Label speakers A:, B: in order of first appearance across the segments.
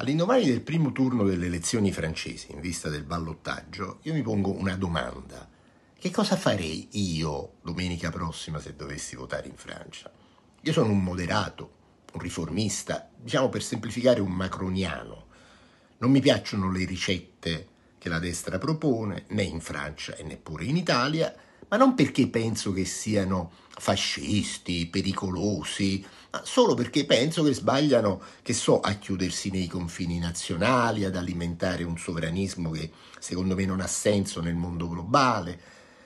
A: All'indomani del primo turno delle elezioni francesi, in vista del ballottaggio, io mi pongo una domanda. Che cosa farei io domenica prossima se dovessi votare in Francia? Io sono un moderato, un riformista, diciamo per semplificare un macroniano. Non mi piacciono le ricette che la destra propone, né in Francia e neppure in Italia, ma non perché penso che siano fascisti, pericolosi, ma solo perché penso che sbagliano, che so, a chiudersi nei confini nazionali, ad alimentare un sovranismo che secondo me non ha senso nel mondo globale,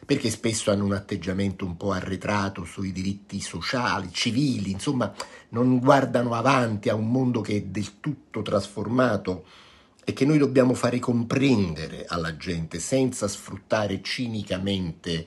A: perché spesso hanno un atteggiamento un po' arretrato sui diritti sociali, civili, insomma, non guardano avanti a un mondo che è del tutto trasformato e che noi dobbiamo fare comprendere alla gente senza sfruttare cinicamente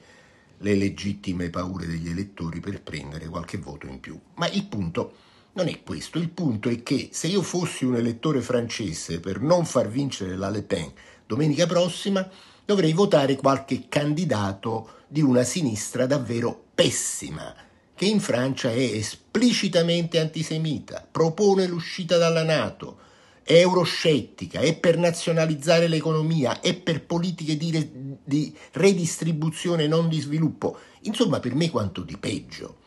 A: le legittime paure degli elettori per prendere qualche voto in più. Ma il punto non è questo, il punto è che se io fossi un elettore francese per non far vincere la Le Pen domenica prossima, dovrei votare qualche candidato di una sinistra davvero pessima, che in Francia è esplicitamente antisemita, propone l'uscita dalla Nato, è euroscettica, è per nazionalizzare l'economia, è per politiche di di redistribuzione non di sviluppo, insomma per me quanto di peggio.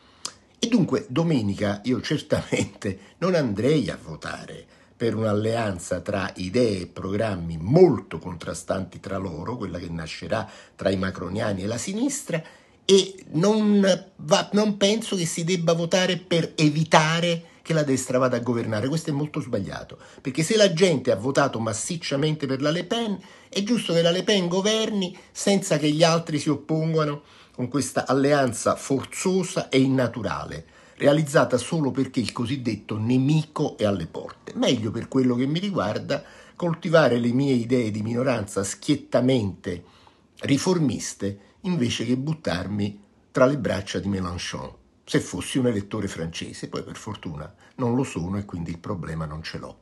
A: E dunque domenica io certamente non andrei a votare per un'alleanza tra idee e programmi molto contrastanti tra loro, quella che nascerà tra i macroniani e la sinistra, e non, va, non penso che si debba votare per evitare che la destra vada a governare. Questo è molto sbagliato, perché se la gente ha votato massicciamente per la Le Pen, è giusto che la Le Pen governi senza che gli altri si oppongano con questa alleanza forzosa e innaturale, realizzata solo perché il cosiddetto nemico è alle porte. Meglio per quello che mi riguarda coltivare le mie idee di minoranza schiettamente riformiste invece che buttarmi tra le braccia di Mélenchon se fossi un elettore francese, poi per fortuna non lo sono e quindi il problema non ce l'ho.